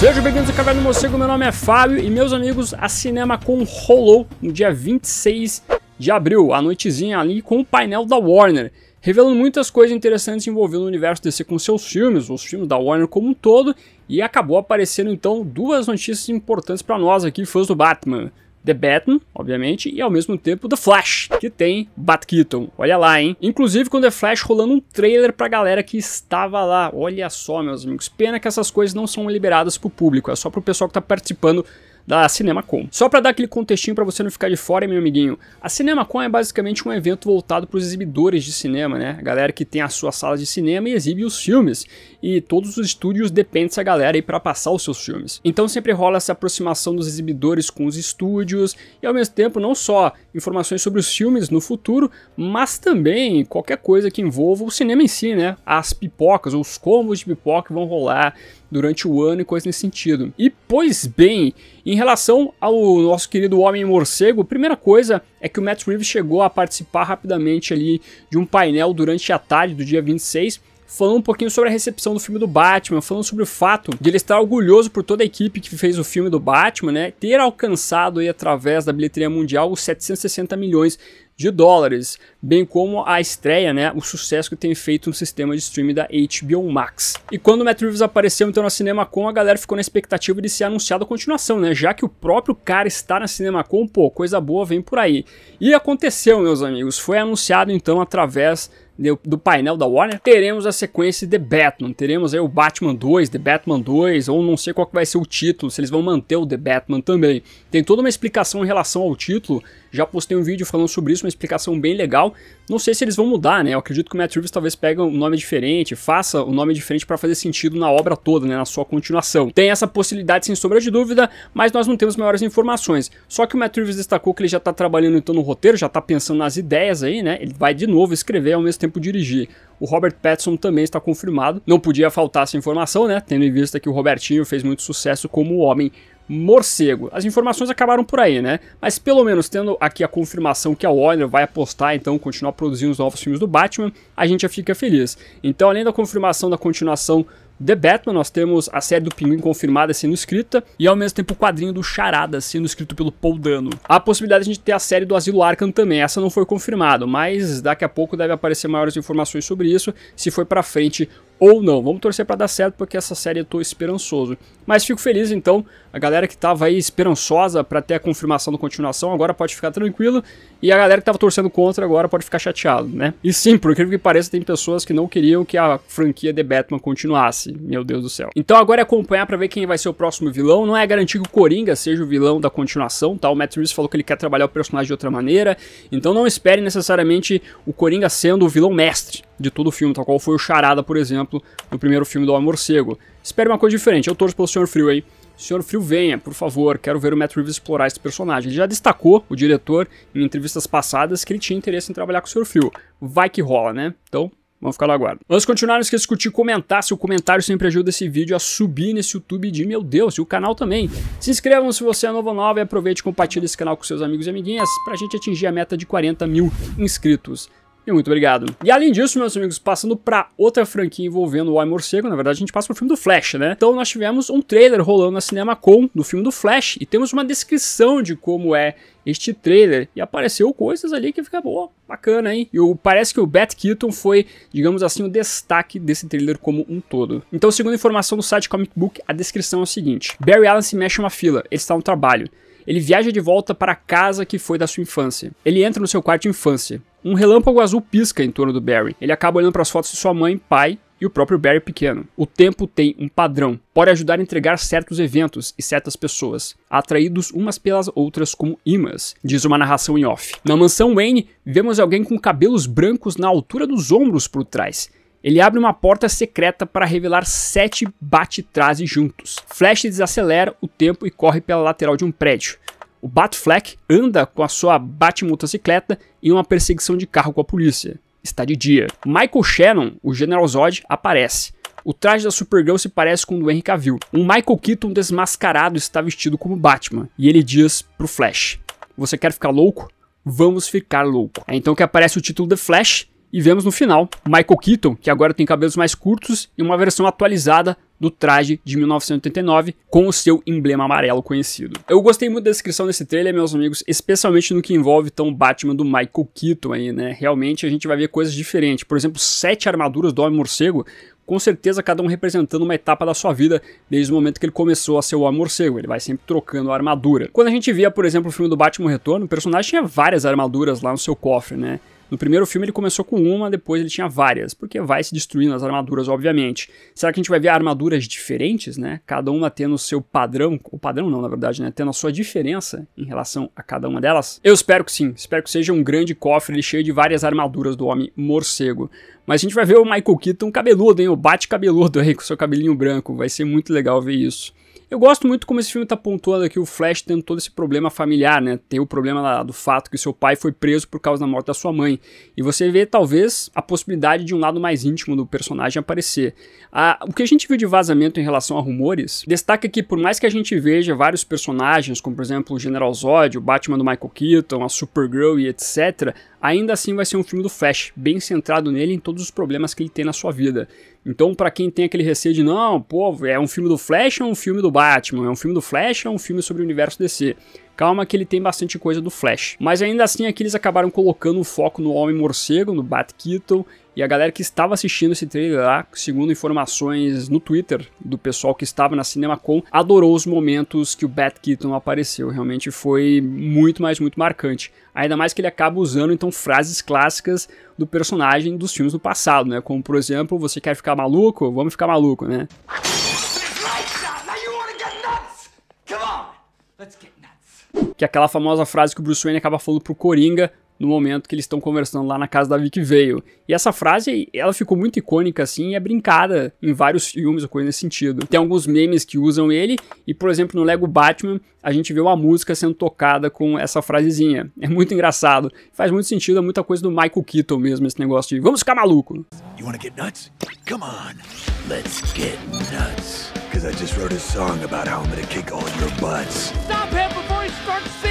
Sejam bem-vindos ao Caverna do Morcego, meu nome é Fábio e meus amigos, a Cinema com rolou no dia 26 de abril, a noitezinha ali com o painel da Warner, revelando muitas coisas interessantes envolvendo o universo DC com seus filmes, os filmes da Warner como um todo, e acabou aparecendo então duas notícias importantes para nós aqui, fãs do Batman. The Batman, obviamente, e ao mesmo tempo The Flash, que tem Keaton. Olha lá, hein? Inclusive com The Flash rolando um trailer pra galera que estava lá. Olha só, meus amigos. Pena que essas coisas não são liberadas pro público, é só pro pessoal que tá participando da CinemaCon. Só para dar aquele contextinho para você não ficar de fora, meu amiguinho, a CinemaCon é basicamente um evento voltado para os exibidores de cinema, né? A galera que tem a sua sala de cinema e exibe os filmes. E todos os estúdios dependem dessa galera aí para passar os seus filmes. Então sempre rola essa aproximação dos exibidores com os estúdios e ao mesmo tempo não só informações sobre os filmes no futuro, mas também qualquer coisa que envolva o cinema em si, né? As pipocas ou os combos de pipoca vão rolar durante o ano e coisas nesse sentido. E pois bem, em relação ao nosso querido Homem Morcego, a primeira coisa é que o Matt Reeves chegou a participar rapidamente ali de um painel durante a tarde do dia 26, falando um pouquinho sobre a recepção do filme do Batman, falando sobre o fato de ele estar orgulhoso por toda a equipe que fez o filme do Batman, né, ter alcançado aí através da bilheteria mundial os 760 milhões de dólares, bem como a estreia, né, o sucesso que tem feito no sistema de streaming da HBO Max. E quando o Matt Reeves apareceu então na CinemaCon, a galera ficou na expectativa de ser anunciado a continuação, né, já que o próprio cara está na CinemaCon, pô, coisa boa vem por aí. E aconteceu, meus amigos, foi anunciado então através do painel da Warner, teremos a sequência The Batman. Teremos aí o Batman 2, The Batman 2, ou não sei qual que vai ser o título, se eles vão manter o The Batman também. Tem toda uma explicação em relação ao título, já postei um vídeo falando sobre isso, uma explicação bem legal. Não sei se eles vão mudar, né? Eu acredito que o Matt Reeves talvez pegue um nome diferente, faça um nome diferente para fazer sentido na obra toda, né? Na sua continuação. Tem essa possibilidade sem sombra de dúvida, mas nós não temos maiores informações. Só que o Matt Reeves destacou que ele já tá trabalhando então no roteiro, já tá pensando nas ideias aí, né? Ele vai de novo escrever ao mesmo tempo tempo dirigir. O Robert Pattinson também está confirmado. Não podia faltar essa informação, né? Tendo em vista que o Robertinho fez muito sucesso como homem morcego. As informações acabaram por aí, né? Mas pelo menos tendo aqui a confirmação que a Warner vai apostar, então, continuar produzindo os novos filmes do Batman, a gente já fica feliz. Então, além da confirmação da continuação The Batman, nós temos a série do Pinguim confirmada sendo escrita e ao mesmo tempo o quadrinho do Charada sendo escrito pelo Paul Dano. Há a possibilidade de a gente ter a série do Asilo Arkham também, essa não foi confirmada, mas daqui a pouco deve aparecer maiores informações sobre isso se for para frente ou não. Vamos torcer para dar certo, porque essa série eu tô esperançoso. Mas fico feliz então, a galera que tava aí esperançosa para ter a confirmação da continuação agora pode ficar tranquilo, e a galera que tava torcendo contra agora pode ficar chateado, né? E sim, por incrível que pareça, tem pessoas que não queriam que a franquia de Batman continuasse. Meu Deus do céu. Então agora é acompanhar para ver quem vai ser o próximo vilão. Não é garantir que o Coringa seja o vilão da continuação, tá? O Matt Reeves falou que ele quer trabalhar o personagem de outra maneira, então não espere necessariamente o Coringa sendo o vilão mestre de todo o filme, tal qual foi o Charada, por exemplo exemplo, no primeiro filme do Amor Cego. Espere uma coisa diferente, eu torço pelo Sr. Frio aí. Senhor Frio, venha, por favor, quero ver o Matt Reeves explorar esse personagem. Ele já destacou, o diretor, em entrevistas passadas, que ele tinha interesse em trabalhar com o Senhor Frio. Vai que rola, né? Então, Vamos ficar no aguardo. Antes de continuar, não esqueça de curtir e comentar. Seu comentário sempre ajuda esse vídeo a subir nesse YouTube de meu Deus, e o canal também. Se inscrevam se você é novo ou nova e aproveite e compartilhe esse canal com seus amigos e amiguinhas pra gente atingir a meta de 40 mil inscritos e muito obrigado. E além disso, meus amigos, passando pra outra franquia envolvendo o Homem Morcego, na verdade a gente passa pro filme do Flash, né? Então nós tivemos um trailer rolando na CinemaCon do filme do Flash e temos uma descrição de como é este trailer e apareceu coisas ali que fica boa, bacana, hein? E o, parece que o Bat Keaton foi, digamos assim, o destaque desse trailer como um todo. Então, segundo a informação do site Comic Book, a descrição é o seguinte: Barry Allen se mexe uma fila, ele está no trabalho. Ele viaja de volta para a casa que foi da sua infância. Ele entra no seu quarto de infância. Um relâmpago azul pisca em torno do Barry. Ele acaba olhando para as fotos de sua mãe, pai e o próprio Barry pequeno. O tempo tem um padrão, pode ajudar a entregar certos eventos e certas pessoas, atraídos umas pelas outras como imãs, diz uma narração em off. Na mansão Wayne, vemos alguém com cabelos brancos na altura dos ombros por trás. Ele abre uma porta secreta para revelar sete bate juntos. Flash desacelera o tempo e corre pela lateral de um prédio. O Batfleck anda com a sua Batmotocicleta em uma perseguição de carro com a polícia. Está de dia. Michael Shannon, o General Zod, aparece. O traje da Supergirl se parece com o do Henry Cavill. Um Michael Keaton desmascarado está vestido como Batman. E ele diz pro Flash: Você quer ficar louco? Vamos ficar louco. É então que aparece o título The Flash e vemos no final Michael Keaton, que agora tem cabelos mais curtos e uma versão atualizada do traje de 1989 com o seu emblema amarelo conhecido. Eu gostei muito da descrição desse trailer, meus amigos, especialmente no que envolve tão o Batman do Michael Keaton aí, né? Realmente a gente vai ver coisas diferentes. Por exemplo, sete armaduras do Homem-Morcego, com certeza cada um representando uma etapa da sua vida desde o momento que ele começou a ser o Homem-Morcego. Ele vai sempre trocando a armadura. Quando a gente via, por exemplo, o filme do Batman Retorno, o personagem tinha várias armaduras lá no seu cofre, né? No primeiro filme ele começou com uma, depois ele tinha várias, porque vai se destruindo as armaduras, obviamente. Será que a gente vai ver armaduras diferentes, né? Cada uma tendo o seu padrão, o padrão não, na verdade, né? Tendo a sua diferença em relação a cada uma delas? Eu espero que sim, espero que seja um grande cofre cheio de várias armaduras do Homem Morcego. Mas a gente vai ver o Michael Keaton cabeludo, hein? O bate cabeludo aí com seu cabelinho branco, vai ser muito legal ver isso. Eu gosto muito como esse filme está pontuando aqui o Flash tendo todo esse problema familiar, né? Tem o problema lá do fato que seu pai foi preso por causa da morte da sua mãe. E você vê, talvez, a possibilidade de um lado mais íntimo do personagem aparecer. Ah, o que a gente viu de vazamento em relação a rumores, destaca que por mais que a gente veja vários personagens, como por exemplo o General Zod, o Batman do Michael Keaton, a Supergirl e etc., ainda assim vai ser um filme do Flash, bem centrado nele em todos os problemas que ele tem na sua vida. Então, para quem tem aquele receio de não, pô, é um filme do Flash, é um filme do Batman, é um filme do Flash, é um filme sobre o universo DC. Calma que ele tem bastante coisa do Flash. Mas ainda assim aqui eles acabaram colocando o foco no Homem Morcego, no Bat Keaton, e a galera que estava assistindo esse trailer lá, segundo informações no Twitter do pessoal que estava na CinemaCon, adorou os momentos que o Bat Keaton apareceu. Realmente foi muito, mais muito marcante. Ainda mais que ele acaba usando então frases clássicas do personagem dos filmes do passado, né? Como por exemplo, você quer ficar maluco? Vamos ficar maluco, né? Que é aquela famosa frase que o Bruce Wayne acaba falando pro Coringa no momento que eles estão conversando lá na casa da Vicky Veio. E essa frase, ela ficou muito icônica assim e é brincada em vários filmes ou coisa nesse sentido. Tem alguns memes que usam ele e, por exemplo, no Lego Batman, a gente vê uma música sendo tocada com essa frasezinha. É muito engraçado. Faz muito sentido, é muita coisa do Michael Keaton mesmo esse negócio de vamos ficar maluco. You wanna get nuts? Come on. Let's get nuts. Cause I just wrote a song about how I'm gonna kick all your butts. Stop him before he starts singing.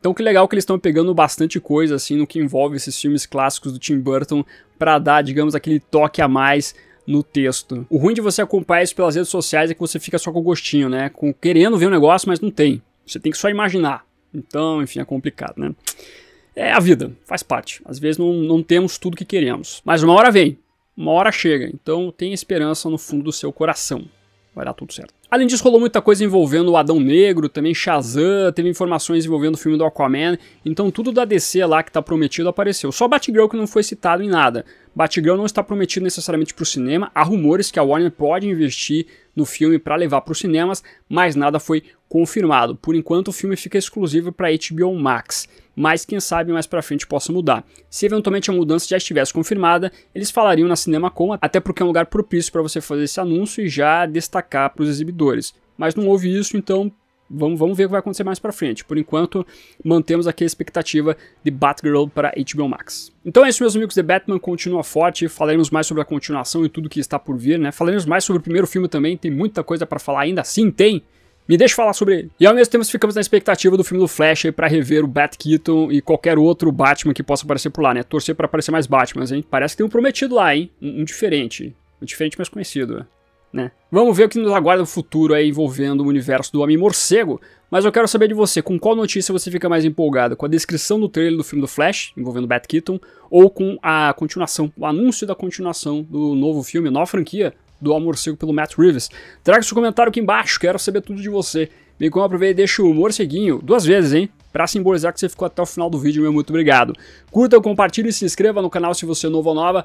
Então que legal que eles estão pegando bastante coisa assim no que envolve esses filmes clássicos do Tim Burton para dar, digamos, aquele toque a mais no texto. O ruim de você acompanhar isso pelas redes sociais é que você fica só com o gostinho, né? Com querendo ver o um negócio, mas não tem. Você tem que só imaginar. Então, enfim, é complicado, né? É a vida, faz parte. Às vezes não, não temos tudo que queremos. Mas uma hora vem, uma hora chega. Então tenha esperança no fundo do seu coração. Vai dar tudo certo. Além disso, rolou muita coisa envolvendo o Adão Negro, também Shazam, teve informações envolvendo o filme do Aquaman, então tudo da DC lá que tá prometido apareceu. Só Batgirl que não foi citado em nada. Batgirl não está prometido necessariamente para o cinema, há rumores que a Warner pode investir no filme para levar para os cinemas, mas nada foi confirmado. Por enquanto, o filme fica exclusivo para HBO Max, mas quem sabe mais para frente possa mudar. Se eventualmente a mudança já estivesse confirmada, eles falariam na CinemaCon, até porque é um lugar propício para você fazer esse anúncio e já destacar para os exibidores servidores. Mas não houve isso, então vamos, vamos ver o que vai acontecer mais para frente. Por enquanto, mantemos aqui a expectativa de Batgirl para HBO Max. Então é isso, meus amigos. The Batman continua forte. Falaremos mais sobre a continuação e tudo que está por vir, né? Falaremos mais sobre o primeiro filme também. Tem muita coisa para falar ainda. Sim, tem. Me deixa falar sobre ele. E ao mesmo tempo ficamos na expectativa do filme do Flash para rever o Bat Keaton e qualquer outro Batman que possa aparecer por lá, né? Torcer para aparecer mais Batmans, hein? Parece que tem um prometido lá, hein? Um, um diferente. Um diferente, mas conhecido. Né? né? Vamos ver o que nos aguarda no futuro aí envolvendo o universo do Homem-Morcego, mas eu quero saber de você, com qual notícia você fica mais empolgado? Com a descrição do trailer do filme do Flash, envolvendo Bat Keaton, ou com a continuação, o anúncio da continuação do novo filme, nova franquia do Homem-Morcego pelo Matt Reeves? Traga seu comentário aqui embaixo, quero saber tudo de você. Me aproveita e deixa o morceguinho duas vezes, hein? Pra simbolizar que você ficou até o final do vídeo, meu muito obrigado. Curta, compartilhe e se inscreva no canal se você é novo ou nova